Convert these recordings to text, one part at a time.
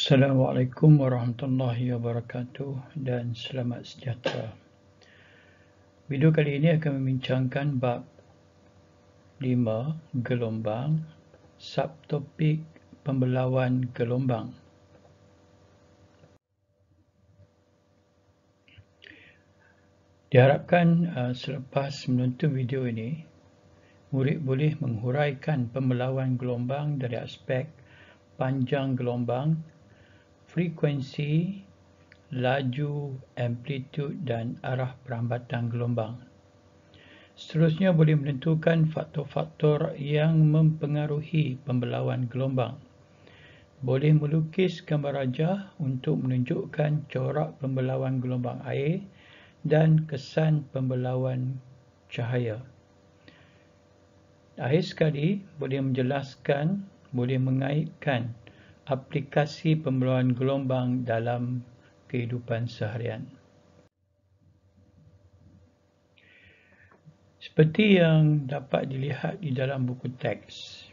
Assalamualaikum warahmatullahi wabarakatuh dan selamat sejahtera. Video kali ini akan membincangkan bab 5 gelombang subtopik pembelawan gelombang. Diharapkan uh, selepas menonton video ini, murid boleh menghuraikan pembelawan gelombang dari aspek panjang gelombang frekuensi, laju, amplitude dan arah perambatan gelombang. Seterusnya boleh menentukan faktor-faktor yang mempengaruhi pembelawan gelombang. Boleh melukis gambar rajah untuk menunjukkan corak pembelawan gelombang air dan kesan pembelawan cahaya. Akhir sekali, boleh menjelaskan, boleh mengaitkan aplikasi pemeluan gelombang dalam kehidupan seharian. Seperti yang dapat dilihat di dalam buku teks,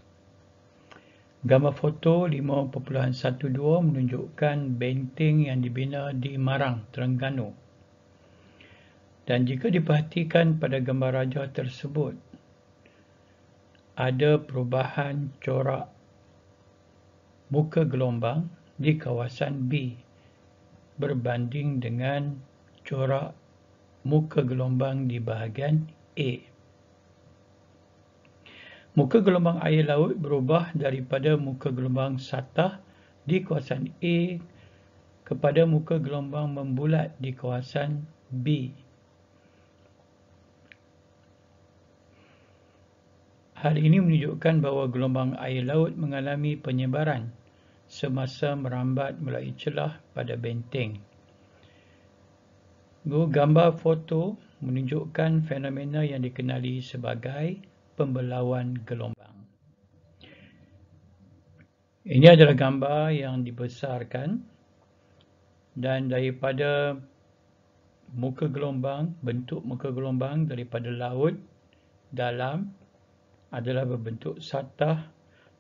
gambar foto 5.12 menunjukkan benteng yang dibina di Marang, Terengganu. Dan jika diperhatikan pada gambar raja tersebut, ada perubahan corak muka gelombang di kawasan B berbanding dengan corak muka gelombang di bahagian A. Muka gelombang air laut berubah daripada muka gelombang satah di kawasan A kepada muka gelombang membulat di kawasan B. B. Hal ini menunjukkan bahawa gelombang air laut mengalami penyebaran semasa merambat melalui celah pada benteng. Gambar foto menunjukkan fenomena yang dikenali sebagai pembelawan gelombang. Ini adalah gambar yang dibesarkan dan daripada muka gelombang, bentuk muka gelombang daripada laut dalam adalah berbentuk satah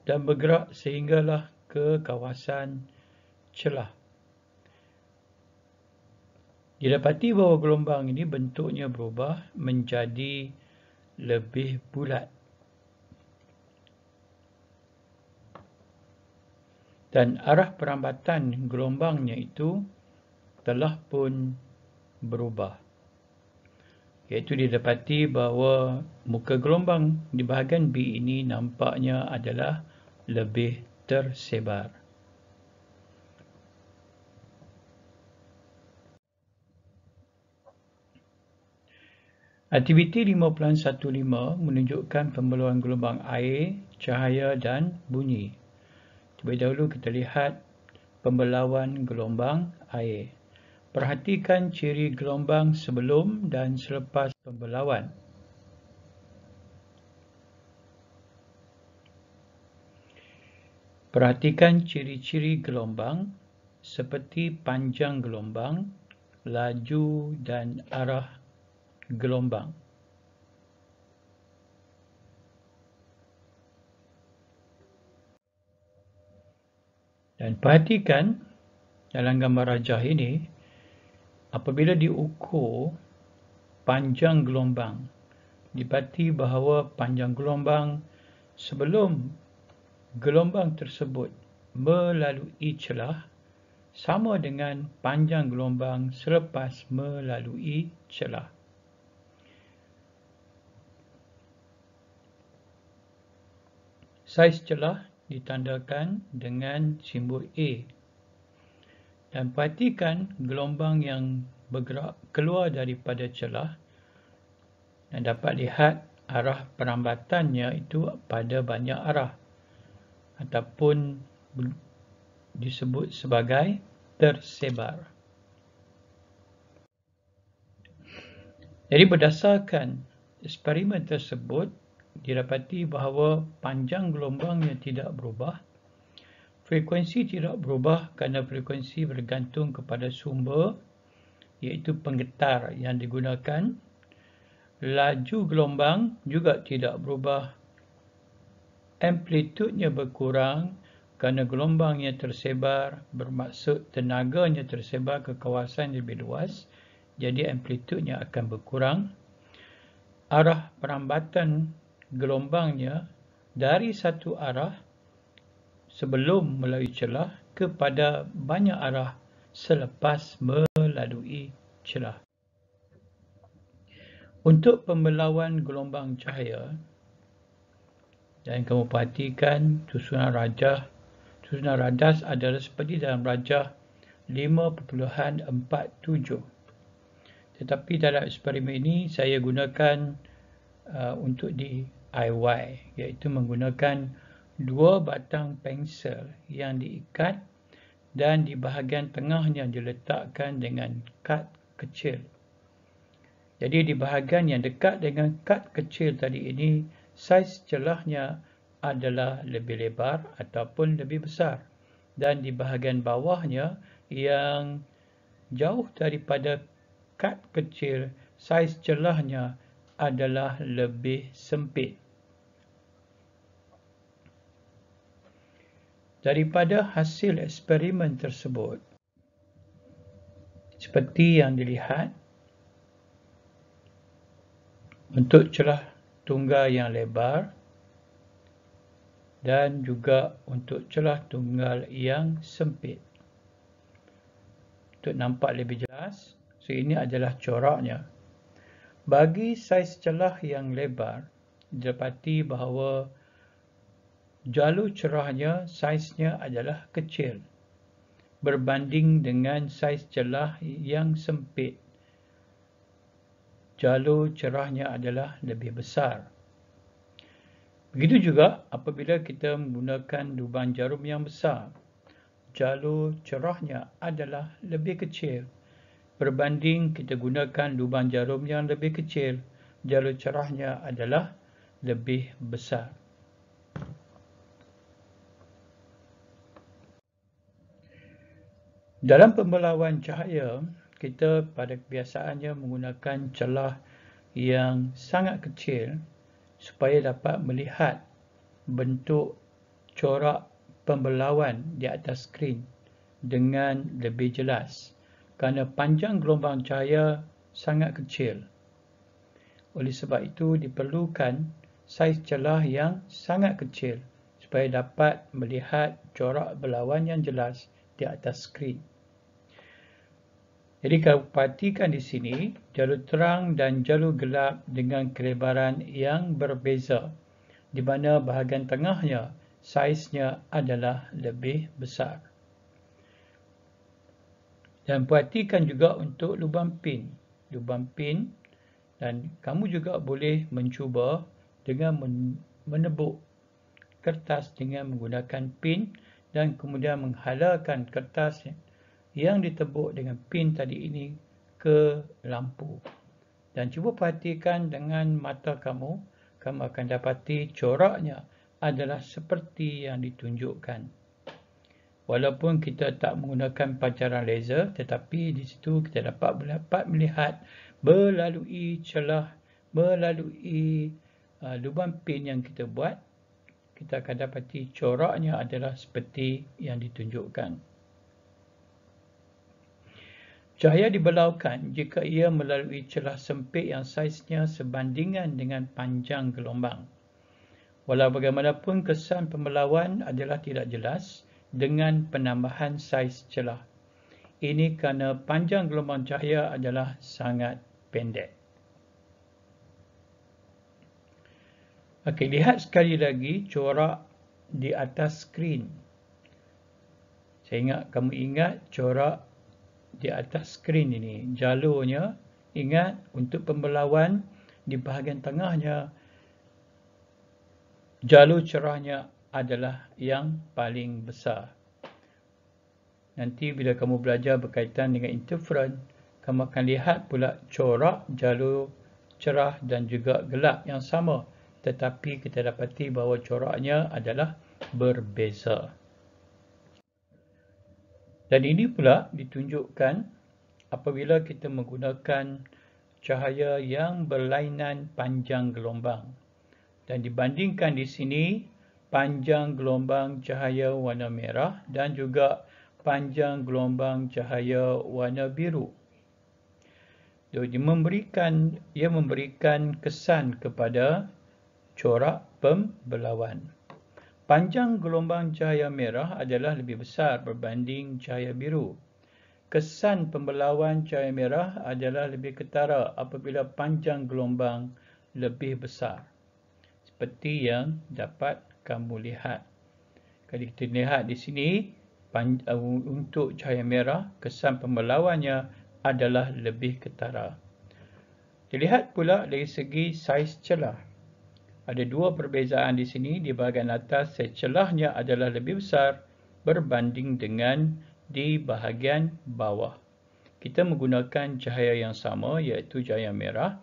dan bergerak sehinggalah ke kawasan celah. Didapati bahawa gelombang ini bentuknya berubah menjadi lebih bulat. Dan arah perambatan gelombangnya itu telah pun berubah iaitu didapati bahawa muka gelombang di bahagian B ini nampaknya adalah lebih tersebar. Aktiviti 5.15 menunjukkan pembeluan gelombang air, cahaya dan bunyi. Terlebih dahulu kita lihat pembelawan gelombang air. Perhatikan ciri gelombang sebelum dan selepas pembelawan. Perhatikan ciri-ciri gelombang seperti panjang gelombang, laju dan arah gelombang. Dan perhatikan dalam gambar rajah ini, apabila diukur panjang gelombang dibati bahawa panjang gelombang sebelum gelombang tersebut melalui celah sama dengan panjang gelombang selepas melalui celah saiz celah ditandakan dengan simbol A dan perhatikan gelombang yang bergerak keluar daripada celah dan dapat lihat arah perambatannya itu pada banyak arah ataupun disebut sebagai tersebar. Jadi berdasarkan eksperimen tersebut, dirapati bahawa panjang gelombangnya tidak berubah frekuensi tidak berubah kerana frekuensi bergantung kepada sumber iaitu penggetar yang digunakan. Laju gelombang juga tidak berubah. Amplitudnya berkurang kerana gelombangnya tersebar bermaksud tenaganya tersebar ke kawasan yang lebih luas. Jadi amplitudnya akan berkurang. Arah perambatan gelombangnya dari satu arah sebelum melalui celah kepada banyak arah selepas melalui celah. Untuk pembelawan gelombang cahaya, dan kamu perhatikan susunan rajah, susunan radas adalah seperti dalam rajah 5.47. Tetapi dalam eksperimen ini, saya gunakan uh, untuk DIY, iaitu menggunakan dua batang pensel yang diikat dan di bahagian tengahnya diletakkan dengan kad kecil. Jadi di bahagian yang dekat dengan kad kecil tadi ini, saiz celahnya adalah lebih lebar ataupun lebih besar. Dan di bahagian bawahnya yang jauh daripada kad kecil, saiz celahnya adalah lebih sempit. daripada hasil eksperimen tersebut. Seperti yang dilihat, untuk celah tunggal yang lebar dan juga untuk celah tunggal yang sempit. Untuk nampak lebih jelas, so ini adalah coraknya. Bagi saiz celah yang lebar, dapati bahawa jalur cerahnya saiznya adalah kecil berbanding dengan saiz celah yang sempit. Jalur cerahnya adalah lebih besar. Begitu juga apabila kita menggunakan lubang jarum yang besar, jalur cerahnya adalah lebih kecil. Berbanding kita gunakan lubang jarum yang lebih kecil, jalur cerahnya adalah lebih besar. Dalam pembelawan cahaya, kita pada kebiasaannya menggunakan celah yang sangat kecil supaya dapat melihat bentuk corak pembelawan di atas skrin dengan lebih jelas kerana panjang gelombang cahaya sangat kecil. Oleh sebab itu, diperlukan saiz celah yang sangat kecil supaya dapat melihat corak belawan yang jelas di atas skrin. Jadi kalau perhatikan di sini, jalur terang dan jalur gelap dengan kelebaran yang berbeza di mana bahagian tengahnya, saiznya adalah lebih besar. Dan perhatikan juga untuk lubang pin. Lubang pin dan kamu juga boleh mencuba dengan menebuk kertas dengan menggunakan pin dan kemudian menghalakan kertas yang ditebuk dengan pin tadi ini ke lampu. Dan cuba perhatikan dengan mata kamu, kamu akan dapati coraknya adalah seperti yang ditunjukkan. Walaupun kita tak menggunakan pancaran laser, tetapi di situ kita dapat, dapat melihat melalui celah, melalui uh, lubang pin yang kita buat, kita akan dapati coraknya adalah seperti yang ditunjukkan. Cahaya dibelaukan jika ia melalui celah sempit yang saiznya sebandingan dengan panjang gelombang. Walau bagaimanapun kesan pembelawan adalah tidak jelas dengan penambahan saiz celah. Ini kerana panjang gelombang cahaya adalah sangat pendek. Okay, lihat sekali lagi corak di atas skrin. Saya ingat kamu ingat corak di atas skrin ini. Jalurnya, ingat untuk pembelawan di bahagian tengahnya, jalur cerahnya adalah yang paling besar. Nanti bila kamu belajar berkaitan dengan interference, kamu akan lihat pula corak jalur cerah dan juga gelap yang sama tetapi kita dapati bahawa coraknya adalah berbeza. Dan ini pula ditunjukkan apabila kita menggunakan cahaya yang berlainan panjang gelombang. Dan dibandingkan di sini, panjang gelombang cahaya warna merah dan juga panjang gelombang cahaya warna biru. Jadi memberikan ia memberikan kesan kepada corak pembelawan. Panjang gelombang cahaya merah adalah lebih besar berbanding cahaya biru. Kesan pembelawan cahaya merah adalah lebih ketara apabila panjang gelombang lebih besar. Seperti yang dapat kamu lihat. Kali kita lihat di sini, uh, untuk cahaya merah, kesan pembelawannya adalah lebih ketara. Dilihat pula dari segi saiz celah ada dua perbezaan di sini di bahagian atas celahnya adalah lebih besar berbanding dengan di bahagian bawah. Kita menggunakan cahaya yang sama iaitu cahaya merah.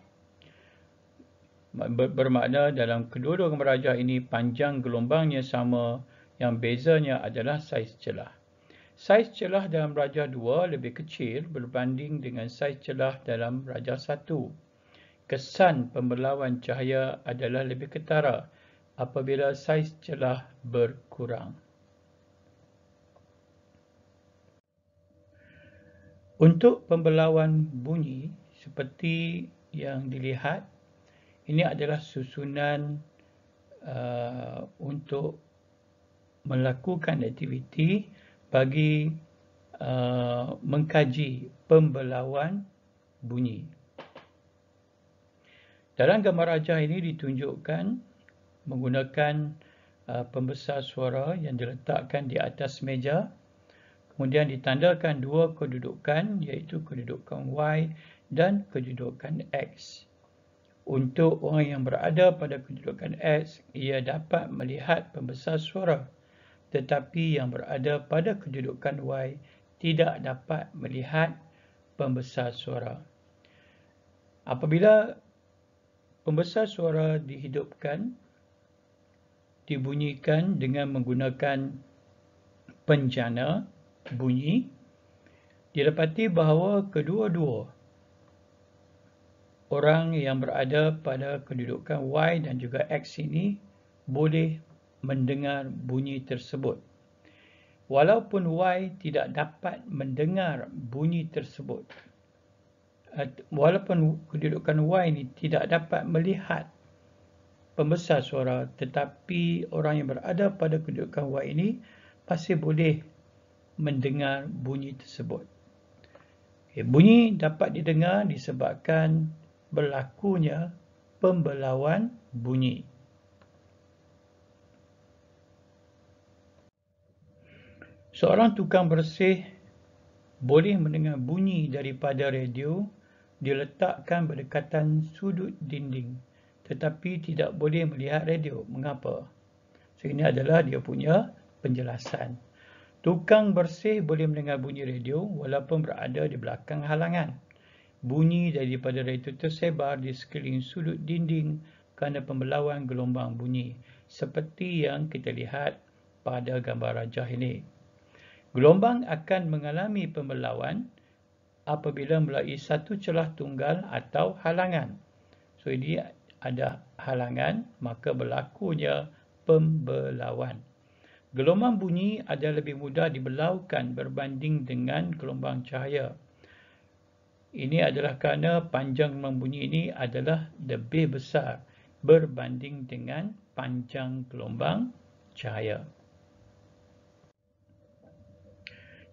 Bermakna dalam kedua-dua kemerajah ini panjang gelombangnya sama yang bezanya adalah saiz celah. Saiz celah dalam rajah 2 lebih kecil berbanding dengan saiz celah dalam rajah 1 kesan pembelawan cahaya adalah lebih ketara apabila saiz celah berkurang. Untuk pembelawan bunyi seperti yang dilihat, ini adalah susunan uh, untuk melakukan aktiviti bagi uh, mengkaji pembelawan bunyi. Dalam gambar rajah ini ditunjukkan menggunakan uh, pembesar suara yang diletakkan di atas meja. Kemudian ditandakan dua kedudukan iaitu kedudukan Y dan kedudukan X. Untuk orang yang berada pada kedudukan X, ia dapat melihat pembesar suara. Tetapi yang berada pada kedudukan Y tidak dapat melihat pembesar suara. Apabila Pembesar suara dihidupkan, dibunyikan dengan menggunakan penjana bunyi. Didapati bahawa kedua-dua orang yang berada pada kedudukan Y dan juga X ini boleh mendengar bunyi tersebut. Walaupun Y tidak dapat mendengar bunyi tersebut, walaupun kedudukan Y ini tidak dapat melihat pembesar suara tetapi orang yang berada pada kedudukan Y ini pasti boleh mendengar bunyi tersebut. Eh, bunyi dapat didengar disebabkan berlakunya pembelawan bunyi. Seorang tukang bersih boleh mendengar bunyi daripada radio diletakkan berdekatan sudut dinding tetapi tidak boleh melihat radio. Mengapa? So, ini adalah dia punya penjelasan. Tukang bersih boleh mendengar bunyi radio walaupun berada di belakang halangan. Bunyi daripada radio tersebar di sekeliling sudut dinding kerana pembelawan gelombang bunyi seperti yang kita lihat pada gambar rajah ini. Gelombang akan mengalami pembelawan apabila melalui satu celah tunggal atau halangan. So ini ada halangan maka berlakunya pembelawan. Gelombang bunyi ada lebih mudah dibelaukan berbanding dengan gelombang cahaya. Ini adalah kerana panjang gelombang bunyi ini adalah lebih besar berbanding dengan panjang gelombang cahaya.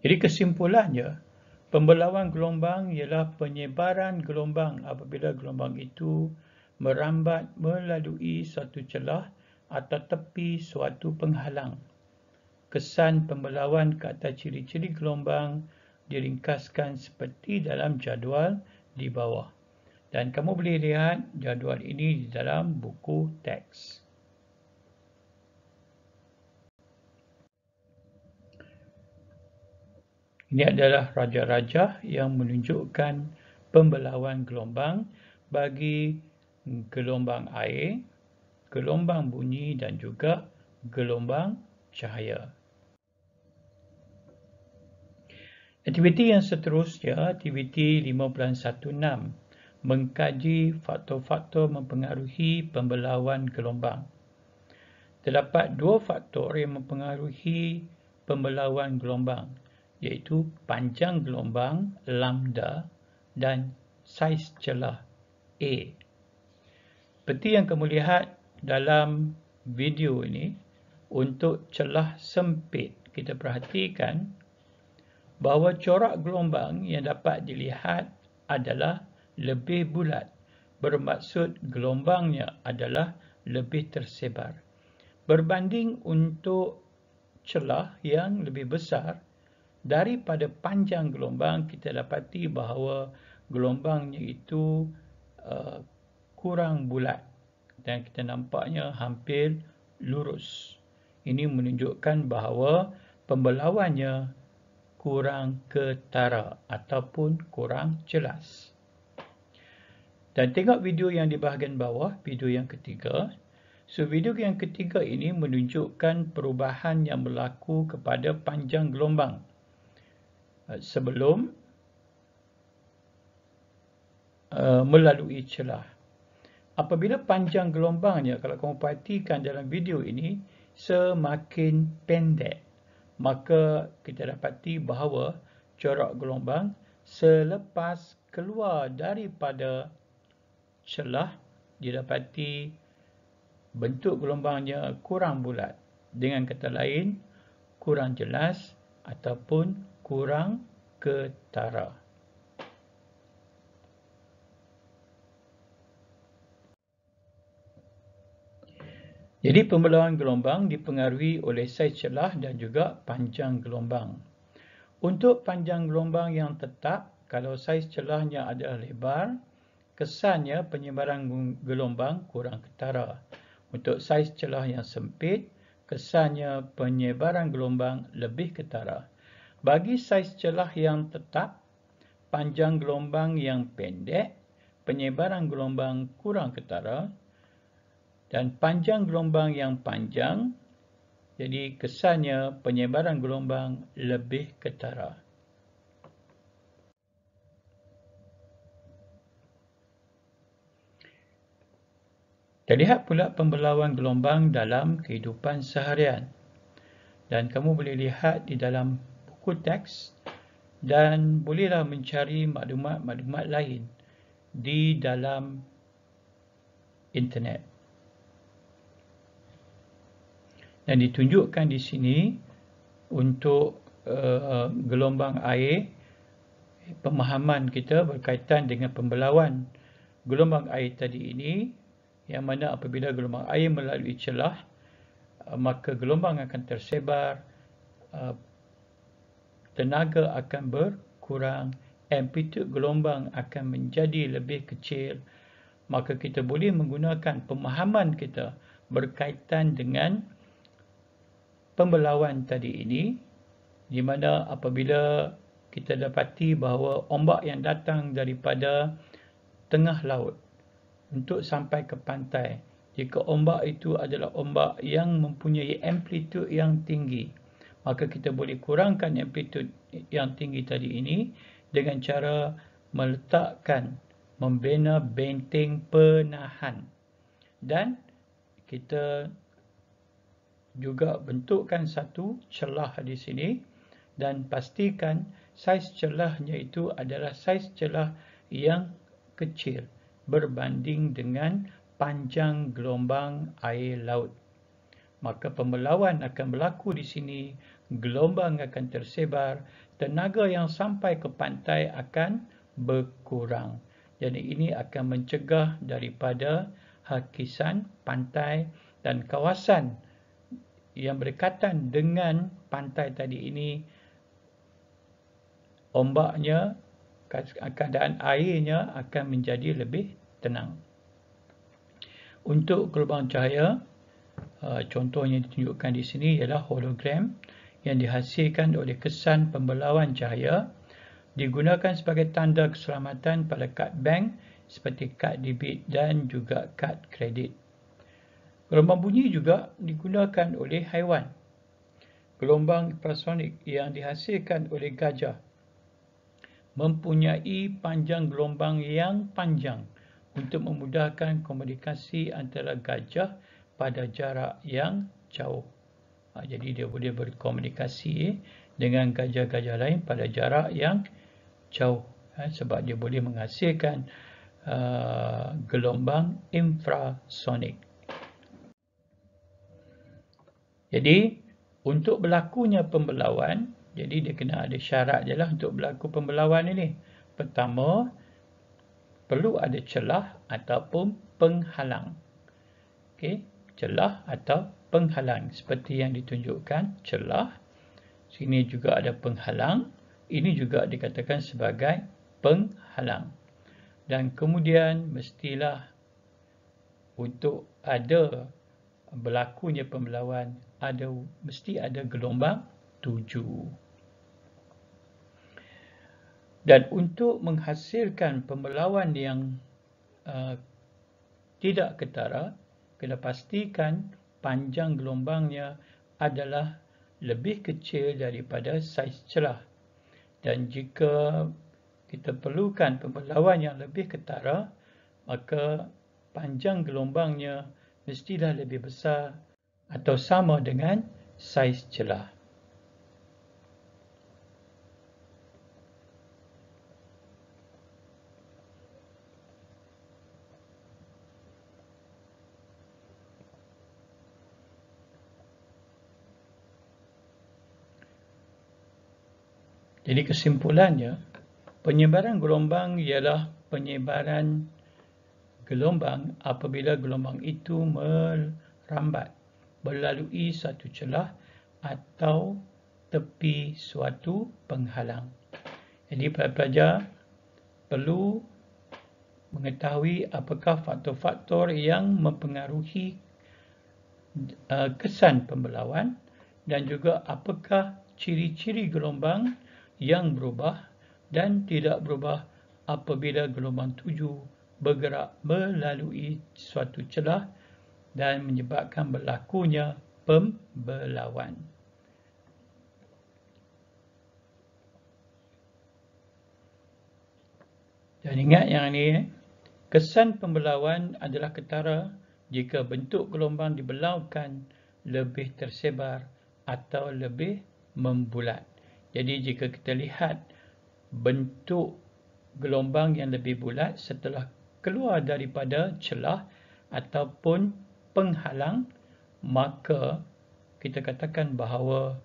Jadi kesimpulannya, Pembelawan gelombang ialah penyebaran gelombang apabila gelombang itu merambat melalui satu celah atau tepi suatu penghalang. Kesan pembelawan ke atas ciri-ciri gelombang diringkaskan seperti dalam jadual di bawah. Dan kamu boleh lihat jadual ini di dalam buku teks. Ini adalah raja-raja yang menunjukkan pembelahuan gelombang bagi gelombang air, gelombang bunyi dan juga gelombang cahaya. Aktiviti yang seterusnya, aktiviti 5.16, mengkaji faktor-faktor mempengaruhi pembelawan gelombang. Terdapat dua faktor yang mempengaruhi pembelawan gelombang, iaitu panjang gelombang lambda dan saiz celah A. Seperti yang kamu lihat dalam video ini, untuk celah sempit, kita perhatikan bahawa corak gelombang yang dapat dilihat adalah lebih bulat. Bermaksud gelombangnya adalah lebih tersebar. Berbanding untuk celah yang lebih besar, daripada panjang gelombang kita dapati bahawa gelombangnya itu uh, kurang bulat dan kita nampaknya hampir lurus. Ini menunjukkan bahawa pembelawannya kurang ketara ataupun kurang jelas. Dan tengok video yang di bahagian bawah, video yang ketiga. So video yang ketiga ini menunjukkan perubahan yang berlaku kepada panjang gelombang. Eh, sebelum eh, melalui celah. Apabila panjang gelombangnya, kalau kamu perhatikan dalam video ini, semakin pendek, maka kita dapati bahawa corak gelombang selepas keluar daripada celah, dapati bentuk gelombangnya kurang bulat. Dengan kata lain, kurang jelas ataupun kurang ketara. Jadi pembelahan gelombang dipengaruhi oleh saiz celah dan juga panjang gelombang. Untuk panjang gelombang yang tetap, kalau saiz celahnya adalah lebar, kesannya penyebaran gelombang kurang ketara. Untuk saiz celah yang sempit, kesannya penyebaran gelombang lebih ketara. Bagi saiz celah yang tetap, panjang gelombang yang pendek, penyebaran gelombang kurang ketara dan panjang gelombang yang panjang, jadi kesannya penyebaran gelombang lebih ketara. Terlihat pula pembelawan gelombang dalam kehidupan seharian. Dan kamu boleh lihat di dalam full text dan bolehlah mencari maklumat-maklumat lain di dalam internet. Dan ditunjukkan di sini untuk uh, gelombang air pemahaman kita berkaitan dengan pembelawan gelombang air tadi ini yang mana apabila gelombang air melalui celah uh, maka gelombang akan tersebar uh, tenaga akan berkurang, amplitude gelombang akan menjadi lebih kecil, maka kita boleh menggunakan pemahaman kita berkaitan dengan pembelawan tadi ini, di mana apabila kita dapati bahawa ombak yang datang daripada tengah laut untuk sampai ke pantai, jika ombak itu adalah ombak yang mempunyai amplitude yang tinggi, maka kita boleh kurangkan amplitude yang tinggi tadi ini dengan cara meletakkan membina benteng penahan dan kita juga bentukkan satu celah di sini dan pastikan saiz celahnya itu adalah saiz celah yang kecil berbanding dengan panjang gelombang air laut maka pemelawan akan berlaku di sini, gelombang akan tersebar, tenaga yang sampai ke pantai akan berkurang. Jadi ini akan mencegah daripada hakisan pantai dan kawasan yang berdekatan dengan pantai tadi ini ombaknya keadaan airnya akan menjadi lebih tenang. Untuk gelombang cahaya, Uh, contoh yang ditunjukkan di sini ialah hologram yang dihasilkan oleh kesan pembelawan cahaya digunakan sebagai tanda keselamatan pada kad bank seperti kad debit dan juga kad kredit. Gelombang bunyi juga digunakan oleh haiwan. Gelombang infrasonik yang dihasilkan oleh gajah mempunyai panjang gelombang yang panjang untuk memudahkan komunikasi antara gajah pada jarak yang jauh. Ha, jadi dia boleh berkomunikasi dengan gajah-gajah lain pada jarak yang jauh. Ha, sebab dia boleh menghasilkan ha, gelombang infrasonik. Jadi, untuk berlakunya pembelawan, jadi dia kena ada syarat je lah untuk berlaku pembelawan ini. Pertama, perlu ada celah ataupun penghalang. okay? celah atau penghalang seperti yang ditunjukkan celah sini juga ada penghalang ini juga dikatakan sebagai penghalang dan kemudian mestilah untuk ada berlakunya pembelawan ada mesti ada gelombang tujuh dan untuk menghasilkan pembelawan yang uh, tidak ketara kena pastikan panjang gelombangnya adalah lebih kecil daripada saiz celah. Dan jika kita perlukan pembelawan yang lebih ketara, maka panjang gelombangnya mestilah lebih besar atau sama dengan saiz celah. Jadi kesimpulannya, penyebaran gelombang ialah penyebaran gelombang apabila gelombang itu merambat melalui satu celah atau tepi suatu penghalang. Jadi pelajar perlu mengetahui apakah faktor-faktor yang mempengaruhi eh, kesan pembelawan dan juga apakah ciri-ciri gelombang yang berubah dan tidak berubah apabila gelombang tuju bergerak melalui suatu celah dan menyebabkan berlakunya pembelawan. Dan ingat yang ini, kesan pembelawan adalah ketara jika bentuk gelombang dibelaukan lebih tersebar atau lebih membulat. Jadi jika kita lihat bentuk gelombang yang lebih bulat setelah keluar daripada celah ataupun penghalang, maka kita katakan bahawa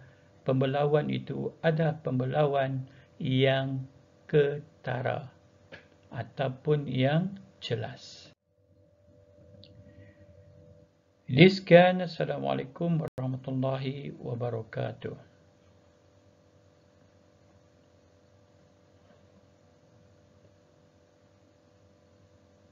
pembelawan itu ada pembelawan yang ketara ataupun yang jelas. Ini sekian. Assalamualaikum warahmatullahi wabarakatuh.